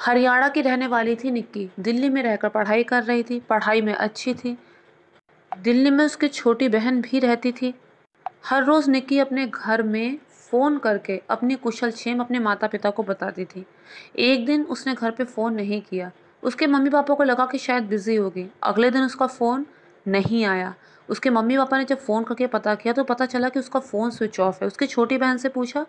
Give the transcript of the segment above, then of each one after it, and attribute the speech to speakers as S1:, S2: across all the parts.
S1: हरियाणा की रहने वाली थी निक्की दिल्ली में रहकर पढ़ाई कर रही थी पढ़ाई में अच्छी थी दिल्ली में उसकी छोटी बहन भी रहती थी हर रोज़ निक्की अपने घर में फ़ोन करके अपनी कुशल छेम अपने माता पिता को बताती थी एक दिन उसने घर पे फ़ोन नहीं किया उसके मम्मी पापा को लगा कि शायद बिज़ी होगी अगले दिन उसका फ़ोन नहीं आया उसके मम्मी पापा ने जब फ़ोन करके पता किया तो पता चला कि उसका फ़ोन स्विच ऑफ है उसकी छोटी बहन से पूछा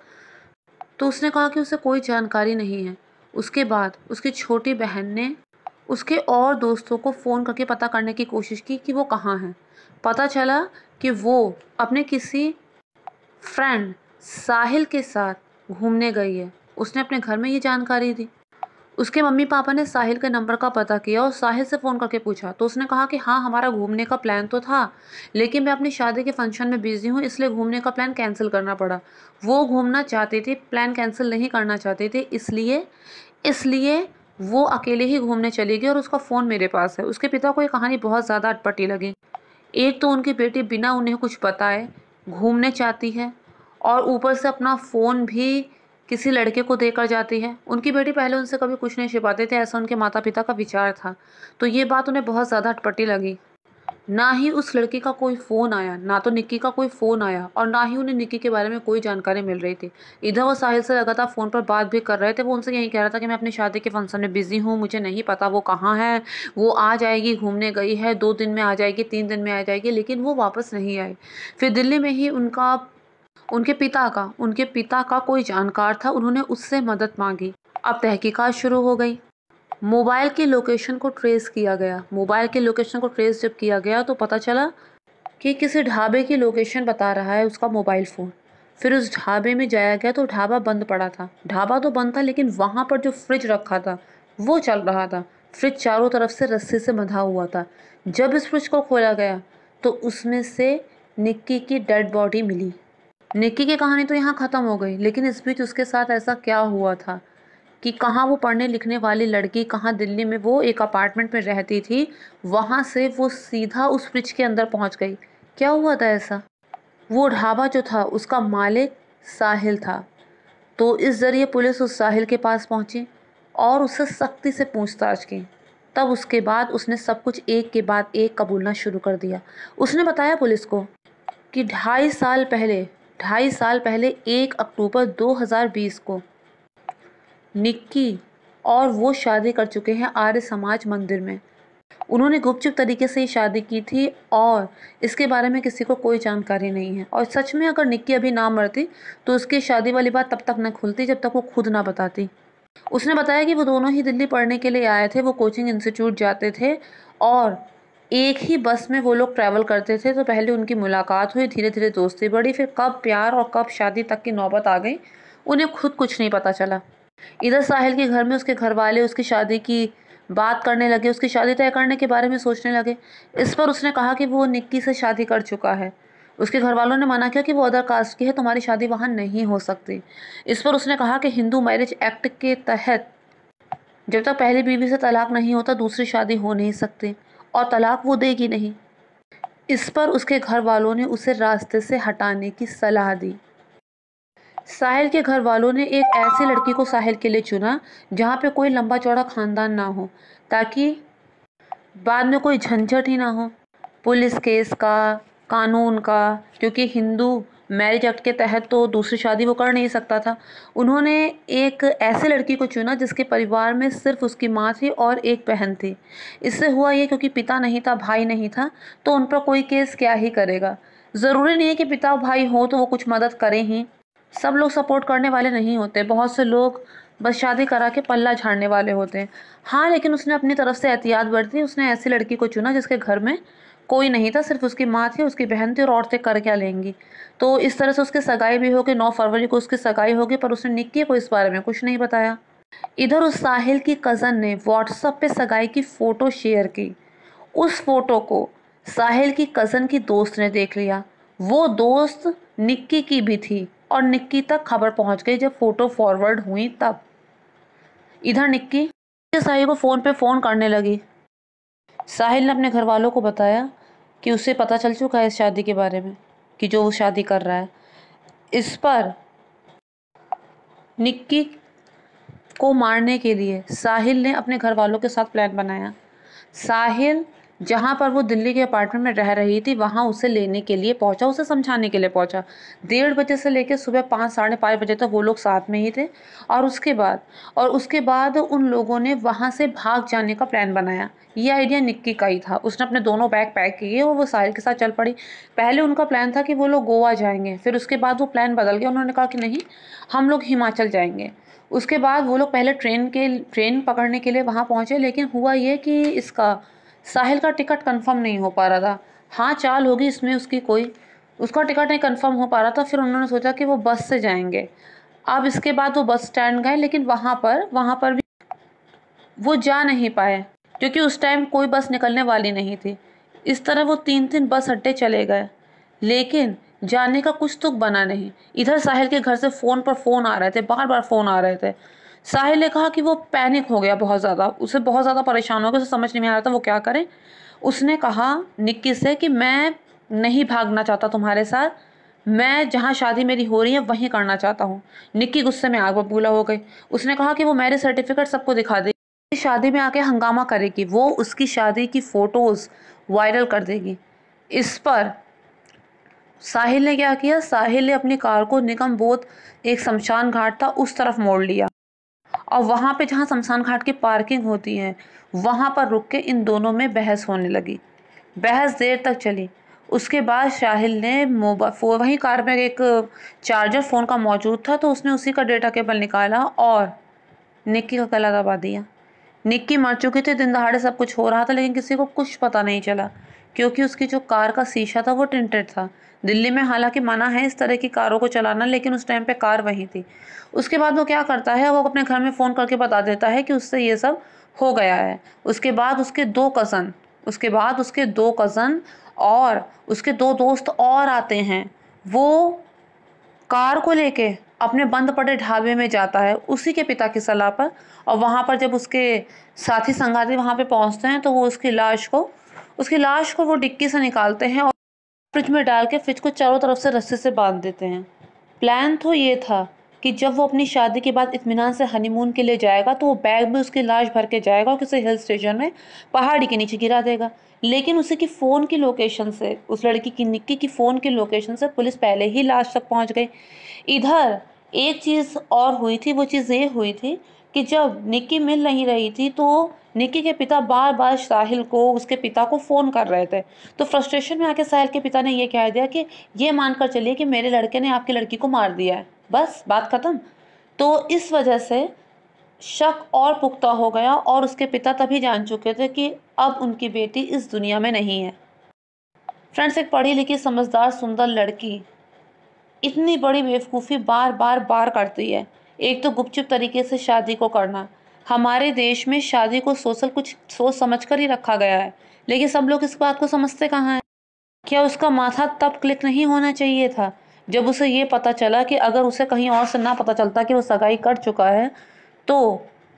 S1: तो उसने कहा कि उसे कोई जानकारी नहीं है उसके बाद उसकी छोटी बहन ने उसके और दोस्तों को फ़ोन करके पता करने की कोशिश की कि वो कहाँ हैं पता चला कि वो अपने किसी फ्रेंड साहिल के साथ घूमने गई है उसने अपने घर में ये जानकारी दी उसके मम्मी पापा ने साहिल के नंबर का पता किया और साहिल से फ़ोन करके पूछा तो उसने कहा कि हाँ हमारा घूमने का प्लान तो था लेकिन मैं अपनी शादी के फंक्शन में बिजी हूँ इसलिए घूमने का प्लान कैंसिल करना पड़ा वो घूमना चाहती थी प्लान कैंसिल नहीं करना चाहती थी इसलिए इसलिए वो अकेले ही घूमने चली गई और उसका फ़ोन मेरे पास है उसके पिता को ये कहानी बहुत ज़्यादा अटपटी लगी एक तो उनकी बेटी बिना उन्हें कुछ बताए घूमने चाहती है और ऊपर से अपना फ़ोन भी किसी लड़के को देकर जाती है उनकी बेटी पहले उनसे कभी कुछ नहीं छिपाते थे ऐसा उनके माता पिता का विचार था तो ये बात उन्हें बहुत ज़्यादा अटपटी लगी ना ही उस लड़की का कोई फ़ोन आया ना तो निक्की का कोई फ़ोन आया और ना ही उन्हें निक्की के बारे में कोई जानकारी मिल रही थी इधर वो साहिल से लगातार फ़ोन पर बात भी कर रहे थे वो उनसे यही कह रहा था कि मैं अपनी शादी के फंक्शन में बिज़ी हूँ मुझे नहीं पता वो कहाँ है वो आ जाएगी घूमने गई है दो दिन में आ जाएगी तीन दिन में आ जाएगी लेकिन वो वापस नहीं आई फिर दिल्ली में ही उनका उनके पिता का उनके पिता का कोई जानकार था उन्होंने उससे मदद मांगी अब तहकीकात शुरू हो गई मोबाइल की लोकेशन को ट्रेस किया गया मोबाइल की लोकेशन को ट्रेस जब किया गया तो पता चला कि किसी ढाबे की लोकेशन बता रहा है उसका मोबाइल फ़ोन फिर उस ढाबे में जाया गया तो ढाबा बंद पड़ा था ढाबा तो बंद था लेकिन वहाँ पर जो फ्रिज रखा था वो चल रहा था फ्रिज चारों तरफ से रस्सी से बंधा हुआ था जब इस फ्रिज को खोला गया तो उसमें से निक्की की डेड बॉडी मिली निक्की की कहानी तो यहाँ ख़त्म हो गई लेकिन इस बीच उसके साथ ऐसा क्या हुआ था कि कहाँ वो पढ़ने लिखने वाली लड़की कहाँ दिल्ली में वो एक अपार्टमेंट में रहती थी वहाँ से वो सीधा उस फ्रिज के अंदर पहुँच गई क्या हुआ था ऐसा वो ढाबा जो था उसका मालिक साहिल था तो इस ज़रिए पुलिस उस साहिल के पास पहुँची और उससे सख्ती से पूछताछ की तब उसके बाद उसने सब कुछ एक के बाद एक कबूलना शुरू कर दिया उसने बताया पुलिस को कि ढाई साल पहले ढाई साल पहले एक अक्टूबर 2020 को निक्की और वो शादी कर चुके हैं आर्य समाज मंदिर में उन्होंने गुपचुप तरीके से शादी की थी और इसके बारे में किसी को कोई जानकारी नहीं है और सच में अगर निक्की अभी ना मरती तो उसकी शादी वाली बात तब तक न खुलती जब तक वो खुद ना बताती उसने बताया कि वो दोनों ही दिल्ली पढ़ने के लिए आए थे वो कोचिंग इंस्टीट्यूट जाते थे और एक ही बस में वो लोग ट्रैवल करते थे तो पहले उनकी मुलाकात हुई धीरे धीरे दोस्ती बढ़ी फिर कब प्यार और कब शादी तक की नौबत आ गई उन्हें खुद कुछ नहीं पता चला इधर साहिल के घर में उसके घर वाले उसकी शादी की बात करने लगे उसकी शादी तय करने के बारे में सोचने लगे इस पर उसने कहा कि वो निक्की से शादी कर चुका है उसके घर वालों ने मना किया कि वो अदर कास्ट की है तुम्हारी शादी वहाँ नहीं हो सकती इस पर उसने कहा कि हिंदू मैरिज एक्ट के तहत जब तक पहली बीवी से तलाक नहीं होता दूसरी शादी हो नहीं सकती और तलाक वो देगी नहीं इस पर उसके घर वालों ने उसे रास्ते से हटाने की सलाह दी साहिल के घर वालों ने एक ऐसी लड़की को साहिल के लिए चुना जहाँ पे कोई लंबा चौड़ा खानदान ना हो ताकि बाद में कोई झंझट ही ना हो पुलिस केस का कानून का क्योंकि हिंदू मैरिज एक्ट के तहत तो दूसरी शादी वो कर नहीं सकता था उन्होंने एक ऐसे लड़की को चुना जिसके परिवार में सिर्फ उसकी माँ थी और एक बहन थी इससे हुआ ये क्योंकि पिता नहीं था भाई नहीं था तो उन पर कोई केस क्या ही करेगा ज़रूरी नहीं है कि पिता भाई हो तो वो कुछ मदद करें ही सब लोग सपोर्ट करने वाले नहीं होते बहुत से लोग बस शादी करा के पल्ला झाड़ने वाले होते हैं हाँ लेकिन उसने अपनी तरफ से एहतियात बरती उसने ऐसी लड़की को चुना जिसके घर में कोई नहीं था सिर्फ उसकी माँ थी उसकी बहन थी और औरतें कर क्या लेंगी तो इस तरह से उसकी सगाई भी होगी नौ फरवरी को उसकी सगाई होगी पर उसने निक्की को इस बारे में कुछ नहीं बताया इधर उस साहिल की कज़न ने व्हाट्सअप पे सगाई की फ़ोटो शेयर की उस फोटो को साहिल की कज़न की दोस्त ने देख लिया वो दोस्त निक्की की भी थी और निक्की तक खबर पहुंच गई जब फ़ोटो फॉरवर्ड हुई तब इधर निक्की साहिल को फ़ोन पे फ़ोन करने लगी साहिल ने अपने घर वालों को बताया कि उसे पता चल चुका है इस शादी के बारे में कि जो वो शादी कर रहा है इस पर निक्की को मारने के लिए साहिल ने अपने घर वालों के साथ प्लान बनाया साहिल जहाँ पर वो दिल्ली के अपार्टमेंट में रह रही थी वहाँ उसे लेने के लिए पहुँचा उसे समझाने के लिए पहुँचा डेढ़ बजे से लेकर सुबह पाँच साढ़े पाँच बजे तक तो वो लोग साथ में ही थे और उसके बाद और उसके बाद उन लोगों ने वहाँ से भाग जाने का प्लान बनाया ये आइडिया निक्की का ही था उसने अपने दोनों बैग पैक किए और वो साहिल के साथ चल पड़ी पहले उनका प्लान था कि वो लोग गोवा जाएंगे फिर उसके बाद वो प्लान बदल गया उन्होंने कहा कि नहीं हम लोग हिमाचल जाएंगे उसके बाद वो लोग पहले ट्रेन के ट्रेन पकड़ने के लिए वहाँ पहुँचे लेकिन हुआ ये कि इसका साहिल का टिकट कंफर्म नहीं हो पा रहा था हाँ चाल होगी इसमें उसकी कोई उसका टिकट नहीं कंफर्म हो पा रहा था फिर उन्होंने सोचा कि वो बस से जाएंगे अब इसके बाद वो बस स्टैंड गए लेकिन वहाँ पर वहाँ पर भी वो जा नहीं पाए क्योंकि उस टाइम कोई बस निकलने वाली नहीं थी इस तरह वो तीन तीन बस अड्डे चले गए लेकिन जाने का कुछ तुक तो बना नहीं इधर साहिल के घर से फ़ोन पर फ़ोन आ रहे थे बार बार फ़ोन आ रहे थे साहिल ने कहा कि वो पैनिक हो गया बहुत ज़्यादा उसे बहुत ज़्यादा परेशान हो गया उसे समझ नहीं आ रहा था वो क्या करें उसने कहा निक्की से कि मैं नहीं भागना चाहता तुम्हारे साथ मैं जहाँ शादी मेरी हो रही है वहीं करना चाहता हूँ निक्की गुस्से में आग बबूला हो गई उसने कहा कि वो मैरिज सर्टिफिकेट सबको दिखा देगी शादी में आके हंगामा करेगी वो उसकी शादी की फ़ोटोज़ वायरल कर देगी इस पर साहिल ने क्या किया साहिल ने अपनी कार को निगम बोध एक शमशान घाट था उस तरफ मोड़ लिया और वहाँ पे जहाँ शमशान घाट की पार्किंग होती है वहाँ पर रुक के इन दोनों में बहस होने लगी बहस देर तक चली उसके बाद शाहिल ने मोबाइल फ़ोन वहीं कार में एक चार्जर फ़ोन का मौजूद था तो उसने उसी का डेटा केबल निकाला और निक्की का गला दबा दिया निक्की मर चुकी थी दिन दहाड़े सब कुछ हो रहा था लेकिन किसी को कुछ पता नहीं चला क्योंकि उसकी जो कार का शीशा था वो टिंटेड था दिल्ली में हालांकि मना है इस तरह की कारों को चलाना लेकिन उस टाइम पे कार वहीं थी उसके बाद वो क्या करता है वो अपने घर में फ़ोन करके बता देता है कि उससे ये सब हो गया है उसके बाद उसके दो कज़न उसके बाद उसके दो कज़न और उसके दो दोस्त और आते हैं वो कार को लेके अपने बंद पड़े ढाबे में जाता है उसी के पिता की सलाह पर और वहाँ पर जब उसके साथी संगाती वहाँ पे पहुँचते हैं तो वो उसकी लाश को उसकी लाश को वो डिक्की से निकालते हैं और फ्रिज में डाल के फ्रिज को चारों तरफ से रस्से से बांध देते हैं प्लान तो ये था कि जब वो अपनी शादी के बाद इतमान से हनीमून के लिए जाएगा तो वो बैग में उसकी लाश भर के जाएगा और किसी हिल स्टेशन में पहाड़ी के नीचे गिरा देगा लेकिन उसी की फ़ोन की लोकेशन से उस लड़की की निक्की की फ़ोन की लोकेशन से पुलिस पहले ही लाश तक पहुंच गई इधर एक चीज़ और हुई थी वो चीज़ ये हुई थी कि जब निक्की मिल नहीं रही थी तो निक्की के पिता बार बार साहिल को उसके पिता को फ़ोन कर रहे थे तो फ्रस्ट्रेशन में आके साहिल के पिता ने यह कह दिया कि ये मानकर चलिए कि मेरे लड़के ने आपकी लड़की को मार दिया है बस बात ख़त्म तो इस वजह से शक और पुख्ता हो गया और उसके पिता तभी जान चुके थे कि अब उनकी बेटी इस दुनिया में नहीं है फ्रेंड्स एक पढ़ी लिखी समझदार सुंदर लड़की इतनी बड़ी बेवकूफ़ी बार बार बार करती है एक तो गुपचुप तरीके से शादी को करना हमारे देश में शादी को सोशल कुछ सोच समझ कर ही रखा गया है लेकिन सब लोग इस बात को समझते कहाँ हैं क्या उसका माथा तब क्लिक नहीं होना चाहिए था जब उसे ये पता चला कि अगर उसे कहीं और से ना पता चलता कि वो सगाई कर चुका है तो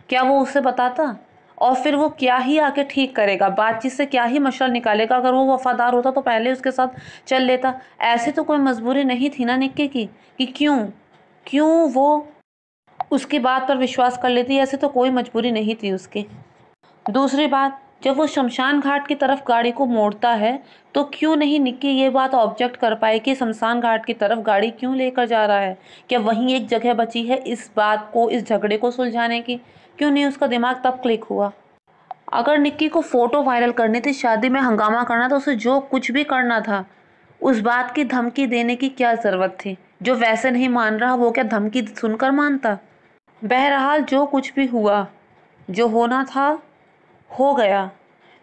S1: क्या वो उसे बताता और फिर वो क्या ही आके ठीक करेगा बातचीत से क्या ही मशा निकालेगा अगर वो वफादार होता तो पहले उसके साथ चल लेता ऐसे तो कोई मजबूरी नहीं थी ना निक्के की कि क्यों क्यों वो उसकी बात पर विश्वास कर लेती ऐसे तो कोई मजबूरी नहीं थी उसकी दूसरी बात जब वो शमशान घाट की तरफ गाड़ी को मोड़ता है तो क्यों नहीं निक्की ये बात ऑब्जेक्ट कर पाए कि शमशान घाट की तरफ गाड़ी क्यों लेकर जा रहा है क्या वहीं एक जगह बची है इस बात को इस झगड़े को सुलझाने की क्यों नहीं उसका दिमाग तब क्लिक हुआ अगर निक्की को फ़ोटो वायरल करनी थी शादी में हंगामा करना तो उसे जो कुछ भी करना था उस बात की धमकी देने की क्या ज़रूरत थी जो वैसे नहीं मान रहा वो क्या धमकी सुनकर मानता बहरहाल जो कुछ भी हुआ जो होना था हो गया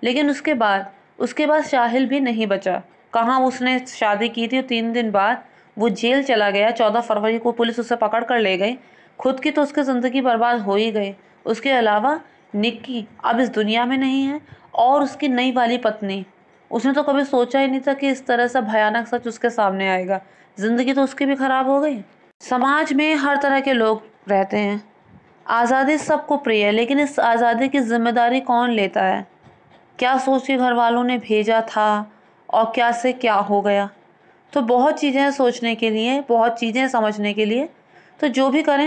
S1: लेकिन उसके बाद उसके बाद शाहिल भी नहीं बचा कहाँ उसने शादी की थी तीन दिन बाद वो जेल चला गया चौदह फरवरी को पुलिस उसे पकड़ कर ले गई खुद की तो उसकी ज़िंदगी बर्बाद हो ही गई उसके अलावा निक्की अब इस दुनिया में नहीं है और उसकी नई वाली पत्नी उसने तो कभी सोचा ही नहीं था कि इस तरह से भयानक सच उसके सामने आएगा ज़िंदगी तो उसकी भी ख़राब हो गई समाज में हर तरह के लोग रहते हैं आज़ादी सबको प्रिय है लेकिन इस आज़ादी की जिम्मेदारी कौन लेता है क्या सोच के घर वालों ने भेजा था और क्या से क्या हो गया तो बहुत चीज़ें हैं सोचने के लिए बहुत चीज़ें समझने के लिए तो जो भी करें